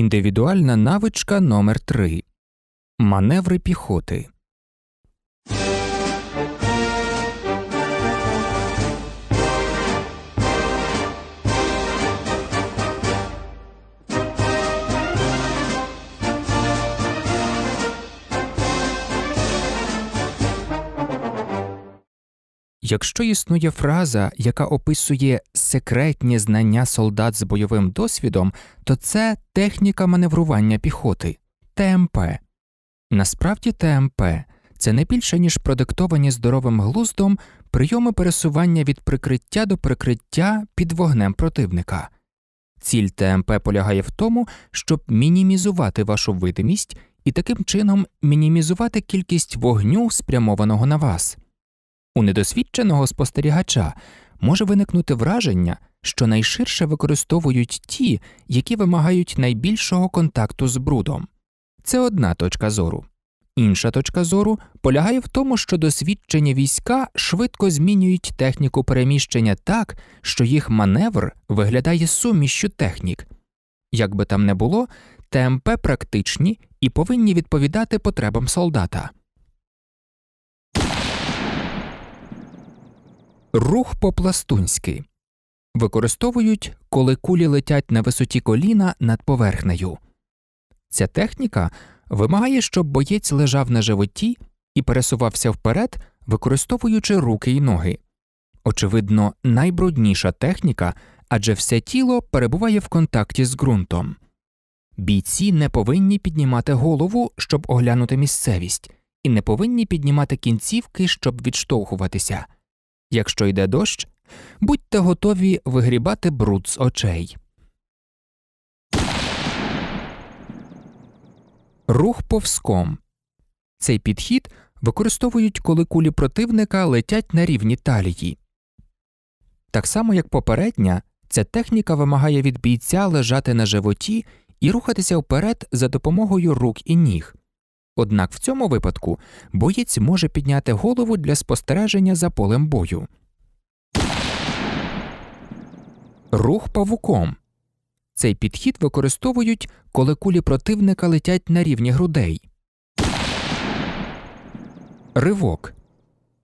Індивідуальна навичка номер 3 Маневри піхоти. Якщо існує фраза, яка описує секретні знання солдат з бойовим досвідом, то це техніка маневрування піхоти ТМП. Насправді ТМП це не більше ніж продиктовані здоровим глуздом прийоми пересування від прикриття до прикриття під вогнем противника. Ціль ТМП полягає в тому, щоб мінімізувати вашу видимість і таким чином мінімізувати кількість вогню, спрямованого на вас. У недосвідченого спостерігача може виникнути враження, що найширше використовують ті, які вимагають найбільшого контакту з брудом. Це одна точка зору. Інша точка зору полягає в тому, що досвідчені війська швидко змінюють техніку переміщення так, що їх маневр виглядає сумішю технік. Як би там не було, ТМП практичні і повинні відповідати потребам солдата. Рух по-пластунськи використовують, коли кулі летять на висоті коліна над поверхнею. Ця техніка вимагає, щоб боєць лежав на животі і пересувався вперед, використовуючи руки й ноги. Очевидно, найбрудніша техніка адже все тіло перебуває в контакті з ґрунтом. Бійці не повинні піднімати голову, щоб оглянути місцевість, і не повинні піднімати кінцівки, щоб відштовхуватися. Якщо йде дощ, будьте готові вигрібати бруд з очей. Рух повзком. Цей підхід використовують, коли кулі противника летять на рівні талії. Так само, як попередня, ця техніка вимагає від бійця лежати на животі і рухатися вперед за допомогою рук і ніг. Однак в цьому випадку боєць може підняти голову для спостереження за полем бою. Рух павуком. Цей підхід використовують, коли кулі противника летять на рівні грудей. Ривок.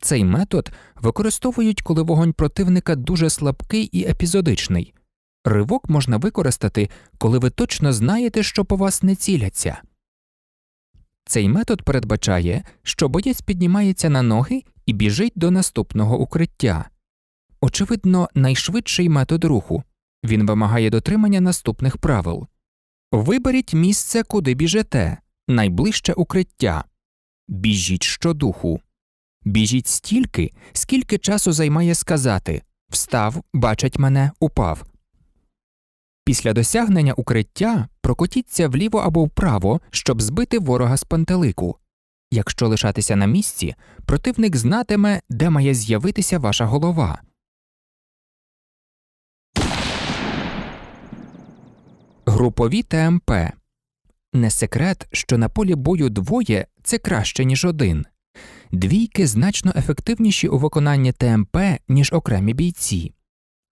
Цей метод використовують, коли вогонь противника дуже слабкий і епізодичний. Ривок можна використати, коли ви точно знаєте, що по вас не ціляться. Цей метод передбачає, що боєць піднімається на ноги і біжить до наступного укриття. Очевидно, найшвидший метод руху він вимагає дотримання наступних правил виберіть місце, куди біжете, найближче укриття, біжіть щодуху, біжіть стільки, скільки часу займає сказати встав, бачать мене, упав. Після досягнення укриття прокотіться вліво або вправо, щоб збити ворога з пантелику. Якщо лишатися на місці, противник знатиме, де має з'явитися ваша голова. Групові ТМП не секрет, що на полі бою двоє це краще, ніж один. Двійки значно ефективніші у виконанні ТМП, ніж окремі бійці.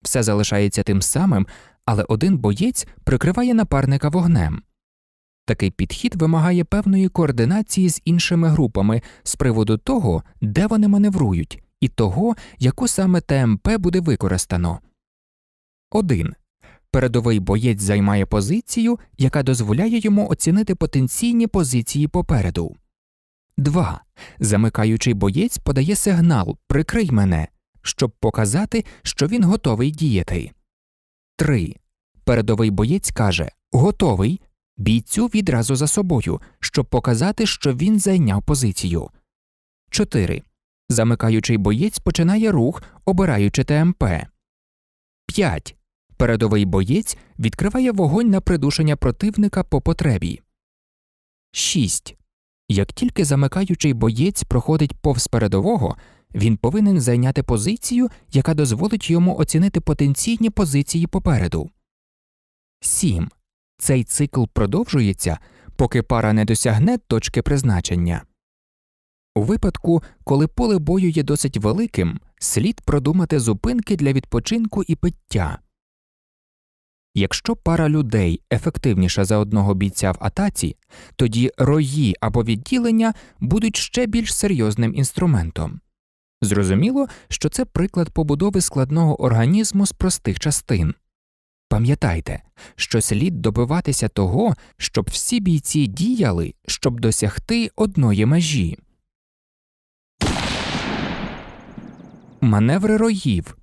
Все залишається тим самим, але один боєць прикриває напарника вогнем. Такий підхід вимагає певної координації з іншими групами з приводу того, де вони маневрують, і того, яку саме ТМП буде використано. 1. Передовий боєць займає позицію, яка дозволяє йому оцінити потенційні позиції попереду. 2. Замикаючий боєць подає сигнал Прикрий мене, щоб показати, що він готовий діяти. 3. Передовий боєць каже Готовий. Бійцю відразу за собою, щоб показати, що він зайняв позицію. 4. Замикаючий боєць починає рух, обираючи ТМП. 5. Передовий боєць відкриває вогонь на придушення противника по потребі. 6. Як тільки замикаючий боєць проходить повз передового, він повинен зайняти позицію, яка дозволить йому оцінити потенційні позиції попереду. 7. Цей цикл продовжується, поки пара не досягне точки призначення. У випадку, коли поле бою є досить великим, слід продумати зупинки для відпочинку і пиття. Якщо пара людей ефективніша за одного бійця в атаці, тоді рої або відділення будуть ще більш серйозним інструментом. Зрозуміло, що це приклад побудови складного організму з простих частин. Пам'ятайте, що слід добиватися того, щоб всі бійці діяли, щоб досягти одної межі. Маневри роїв.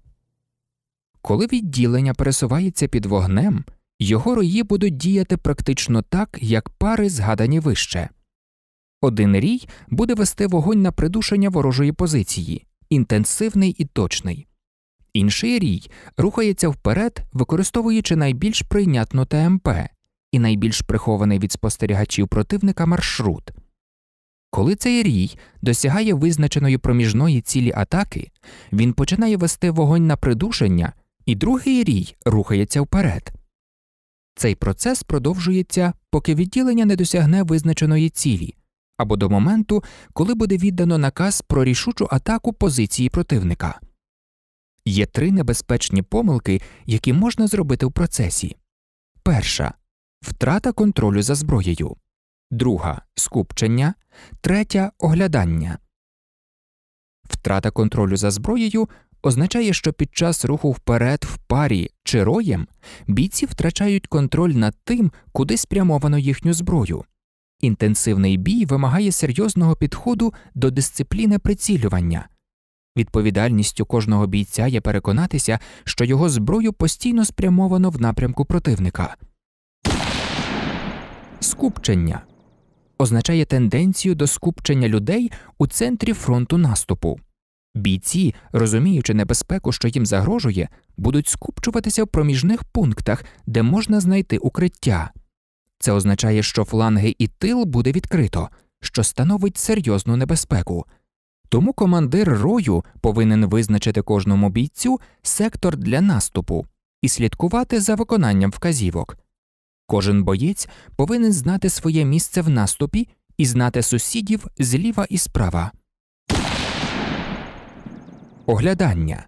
Коли відділення пересувається під вогнем, його рої будуть діяти практично так, як пари згадані вище. Один рій буде вести вогонь на придушення ворожої позиції, інтенсивний і точний. Інший рій рухається вперед, використовуючи найбільш прийнятну ТМП і найбільш прихований від спостерігачів противника маршрут. Коли цей рій досягає визначеної проміжної цілі атаки, він починає вести вогонь на придушення, і другий рій рухається вперед. Цей процес продовжується, поки відділення не досягне визначеної цілі, або до моменту, коли буде віддано наказ про рішучу атаку позиції противника. Є три небезпечні помилки, які можна зробити в процесі перша втрата контролю за зброєю, друга скупчення, третя оглядання. Втрата контролю за зброєю означає, що під час руху вперед в парі чи роєм бійці втрачають контроль над тим, куди спрямовано їхню зброю. Інтенсивний бій вимагає серйозного підходу до дисципліни прицілювання. Відповідальністю кожного бійця є переконатися, що його зброю постійно спрямовано в напрямку противника. Скупчення означає тенденцію до скупчення людей у центрі фронту наступу. Бійці, розуміючи небезпеку, що їм загрожує, будуть скупчуватися в проміжних пунктах, де можна знайти укриття. Це означає, що фланги і тил буде відкрито, що становить серйозну небезпеку. Тому командир рою повинен визначити кожному бійцю сектор для наступу і слідкувати за виконанням вказівок. Кожен боєць повинен знати своє місце в наступі і знати сусідів зліва і справа. Оглядання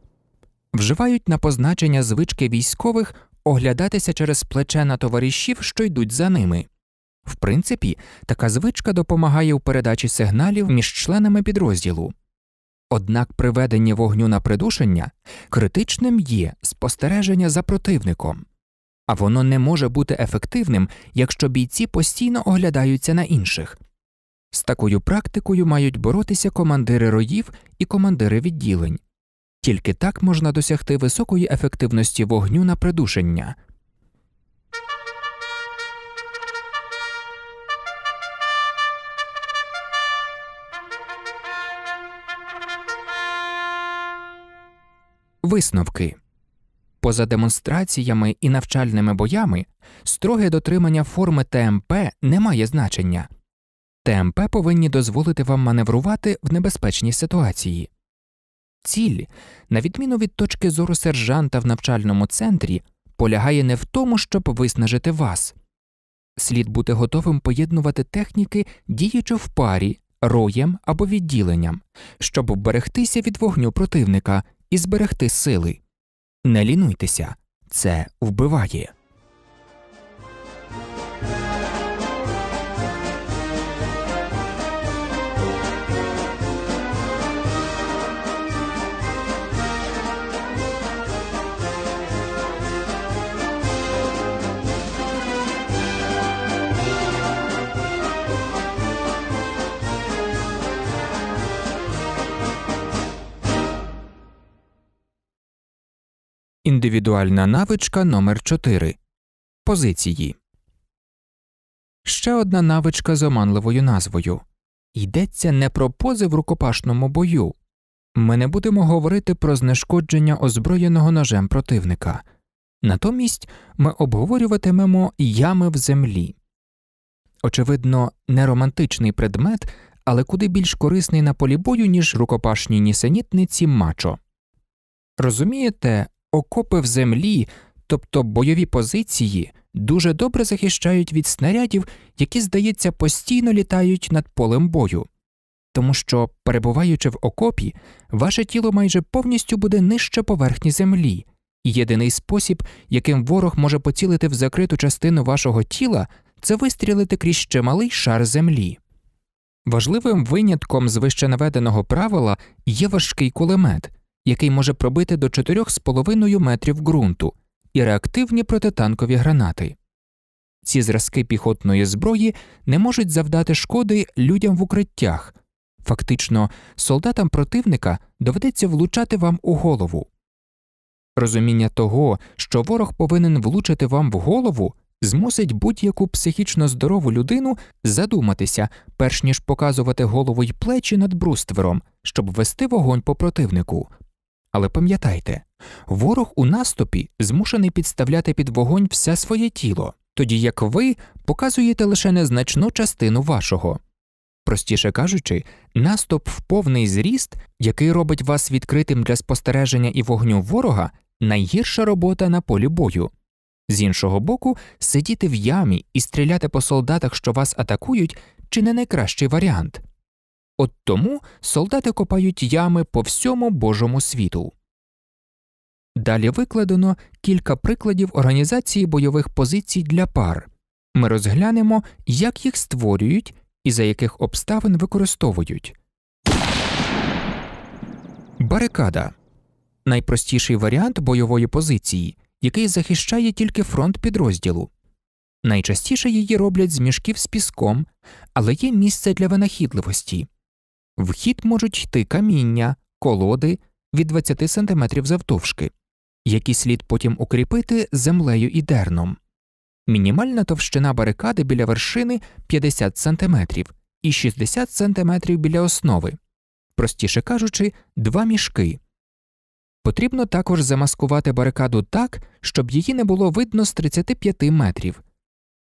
вживають на позначення звички військових оглядатися через плече на товаришів, що йдуть за ними. В принципі, така звичка допомагає у передачі сигналів між членами підрозділу. Однак приведення вогню на придушення критичним є спостереження за противником, а воно не може бути ефективним, якщо бійці постійно оглядаються на інших. З такою практикою мають боротися командири роїв і командири відділень. Тільки так можна досягти високої ефективності вогню на придушення. Висновки поза демонстраціями і навчальними боями строге дотримання форми ТМП не має значення. ТМП повинні дозволити вам маневрувати в небезпечній ситуації. Ціль, на відміну від точки зору сержанта в навчальному центрі, полягає не в тому, щоб виснажити вас. Слід бути готовим поєднувати техніки, діючи в парі, роєм або відділенням, щоб вберегтися від вогню противника і зберегти сили. Не лінуйтеся, це вбиває. Індивідуальна навичка номер 4 Позиції. Ще одна навичка з оманливою назвою йдеться не про пози в рукопашному бою. Ми не будемо говорити про знешкодження озброєного ножем противника. Натомість ми обговорюватимемо ями в землі. Очевидно, не романтичний предмет, але куди більш корисний на полі бою, ніж рукопашні нісенітниці мачо. Розумієте, Окопи в землі, тобто бойові позиції, дуже добре захищають від снарядів, які, здається, постійно літають над полем бою, тому що, перебуваючи в окопі, ваше тіло майже повністю буде нижче поверхні землі, і єдиний спосіб, яким ворог може поцілити в закриту частину вашого тіла, це вистрілити крізь ще малий шар землі. Важливим винятком з вищенаведеного правила є важкий кулемет який може пробити до 4,5 метрів ґрунту, і реактивні протитанкові гранати. Ці зразки піхотної зброї не можуть завдати шкоди людям в укриттях. Фактично, солдатам противника доведеться влучати вам у голову. Розуміння того, що ворог повинен влучити вам в голову, змусить будь-яку психічно здорову людину задуматися, перш ніж показувати голову й плечі над бруствером, щоб вести вогонь по противнику. Але пам'ятайте, ворог у наступі змушений підставляти під вогонь все своє тіло, тоді як ви показуєте лише незначну частину вашого. Простіше кажучи, наступ в повний зріст, який робить вас відкритим для спостереження і вогню ворога, найгірша робота на полі бою. З іншого боку, сидіти в ямі і стріляти по солдатах, що вас атакують, чи не найкращий варіант. От тому солдати копають ями по всьому Божому світу. Далі викладено кілька прикладів організації бойових позицій для пар. Ми розглянемо, як їх створюють і за яких обставин використовують. Барикада найпростіший варіант бойової позиції, який захищає тільки фронт підрозділу. Найчастіше її роблять з мішків з піском, але є місце для винахідливості. В хід можуть йти каміння, колоди від 20 см завтовшки, які слід потім укріпити землею і дерном. Мінімальна товщина барикади біля вершини 50 см і 60 см біля основи, простіше кажучи, два мішки. Потрібно також замаскувати барикаду так, щоб її не було видно з 35 метрів.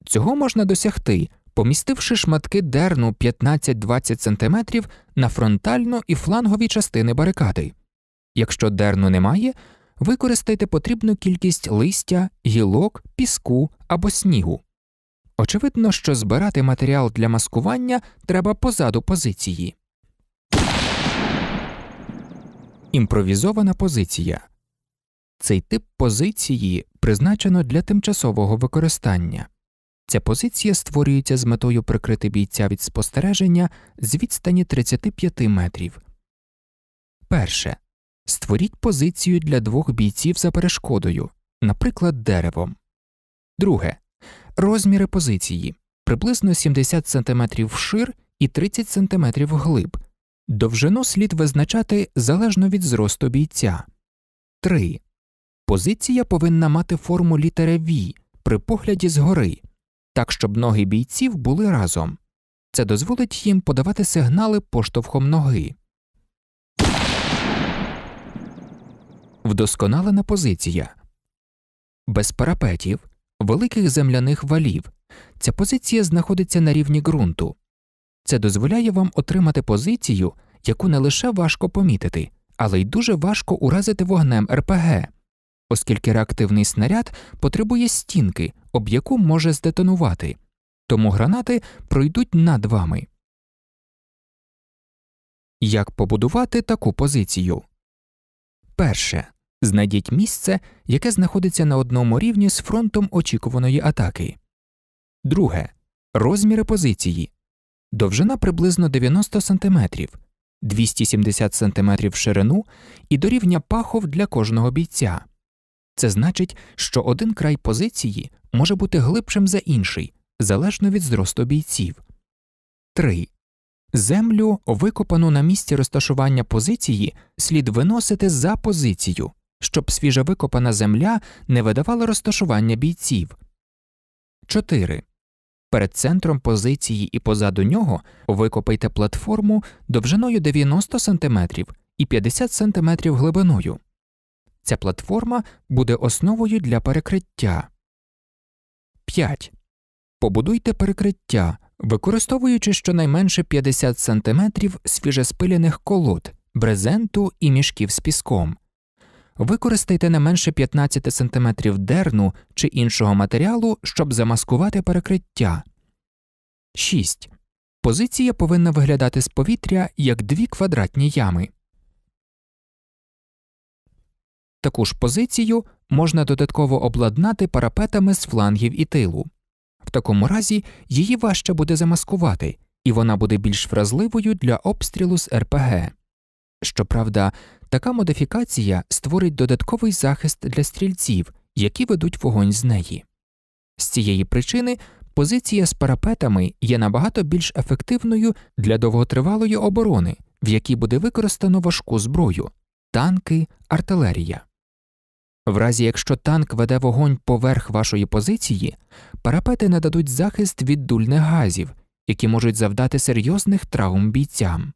Цього можна досягти, помістивши шматки дерну 15-20 см на фронтальну і флангові частини барикади. Якщо дерну немає, використайте потрібну кількість листя, гілок, піску або снігу. Очевидно, що збирати матеріал для маскування треба позаду позиції. Імпровізована позиція цей тип позиції призначено для тимчасового використання. Ця позиція створюється з метою прикрити бійця від спостереження з відстані 35 метрів. Перше. Створіть позицію для двох бійців за перешкодою, наприклад, деревом. Друге. Розміри позиції приблизно 70 см вшир і 30 см глиб. Довжину слід визначати залежно від зросту бійця. 3. Позиція повинна мати форму літери V при погляді згори так щоб ноги бійців були разом. Це дозволить їм подавати сигнали поштовхом ноги. Вдосконалена позиція без парапетів, великих земляних валів. Ця позиція знаходиться на рівні ґрунту. Це дозволяє вам отримати позицію, яку не лише важко помітити, але й дуже важко уразити вогнем РПГ, оскільки реактивний снаряд потребує стінки, об яку може здетонувати, тому гранати пройдуть над вами. Як побудувати таку позицію? Перше. Знайдіть місце, яке знаходиться на одному рівні з фронтом очікуваної атаки. Друге. Розміри позиції. Довжина приблизно 90 см, 270 см ширину і дорівня пахов для кожного бійця. Це значить, що один край позиції може бути глибшим за інший, залежно від зросту бійців. 3. Землю, викопану на місці розташування позиції, слід виносити за позицію, щоб свіжа викопана земля не видавала розташування бійців. 4. Перед центром позиції і позаду нього викопайте платформу довжиною 90 см і 50 см глибиною. Ця платформа буде основою для перекриття. 5. Побудуйте перекриття, використовуючи щонайменше 50 см свіжеспиляних колод, брезенту і мішків з піском. Використайте не менше 15 см дерну чи іншого матеріалу, щоб замаскувати перекриття. 6. Позиція повинна виглядати з повітря як дві квадратні ями. Таку ж позицію можна додатково обладнати парапетами з флангів і тилу. В такому разі її важче буде замаскувати, і вона буде більш вразливою для обстрілу з РПГ. Щоправда, така модифікація створить додатковий захист для стрільців, які ведуть вогонь з неї. З цієї причини позиція з парапетами є набагато більш ефективною для довготривалої оборони, в якій буде використано важку зброю танки, артилерія. В разі якщо танк веде вогонь поверх вашої позиції, парапети нададуть захист від дульних газів, які можуть завдати серйозних травм бійцям.